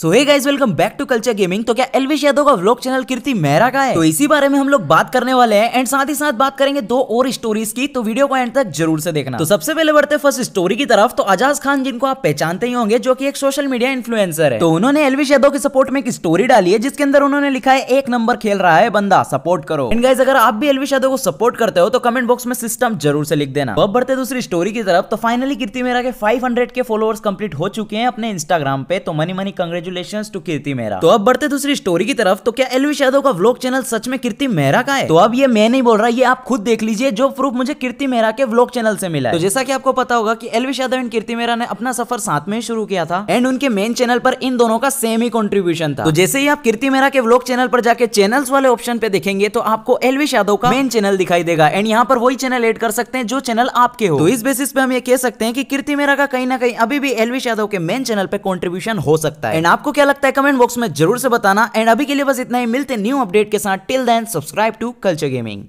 so hey guys welcome back to culture gaming तो क्या एलविश यादव का व्लॉग चैनल कीर्ति मेहरा का है तो इसी बारे में हम लोग बात करने वाले हैं एंड साथ ही साथ बात करेंगे दो और स्टोरीज की तो वीडियो को एंड तक जरूर से देखना तो सबसे पहले बढ़ते फर्स्ट स्टोरी की तरफ तो आजाज खान जिनको आप पहचानते ही होंगे जो की एक सोशल मीडिया इन्फ्लुएंसर है तो उन्होंने एलविश यादव के सपोर्ट में एक स्टोरी डाली है जिसके अंदर उन्होंने लिखा है एक नंबर खेल रहा है बंदा सपोर्ट करो एंड गाइज अगर आप भी एलविश यादव को सपोर्ट करते हो तो कमेंट बॉक्स में सिस्टम जरूर से लिख देना अब बढ़ते दूसरी स्टोरी की तरफ तो फाइनली कीर्ति मेहरा के फाइव के फॉलोअर्स कंप्लीट हो चुके हैं अपने इंस्टाग्राम पे तो many many congrats congratulations to Kirti Mehra तो अब बढ़ते दूसरी स्टोरी की तरफ तो क्या एलविश यादव का व्लॉग चैनल सच में कीर्ति मेहरा का है तो अब ये मैं नहीं बोल रहा ये आप खुद देख लीजिए जो प्रूफ मुझे कीर्ति मेहरा के व्लॉग चैनल से मिला है तो जैसा की आपको पता होगा की एलविश यादव एंड कीर्ति मेहरा ने अपना सफर साथ में शुरू किया था एंड उनके मेन चैनल पर इन दोनों का सेम ही कॉन्ट्रीब्यूशन था तो जैसे ही आप कीर्ति मेहरा के व्लॉग चैनल पर जाके चैनल वाले ऑप्शन पे देखेंगे तो आपको एलविश यादव का मेन चैनल दिखाई देगा एंड यहाँ पर वही चैनल एड कर सकते हैं जो चैनल आपके हो तो इस बेसिस पे हम ये कह सकते हैं कि कीर्ति मेरा का कहीं ना कहीं अभी भी एलविश यादव के मेन चैनल पे कॉन्ट्रीब्यूशन हो सकता है एंड आपको क्या लगता है कमेंट बॉक्स में जरूर से बताना एंड अभी के लिए बस इतना ही मिलते न्यू अपडेट के साथ till then subscribe to culture gaming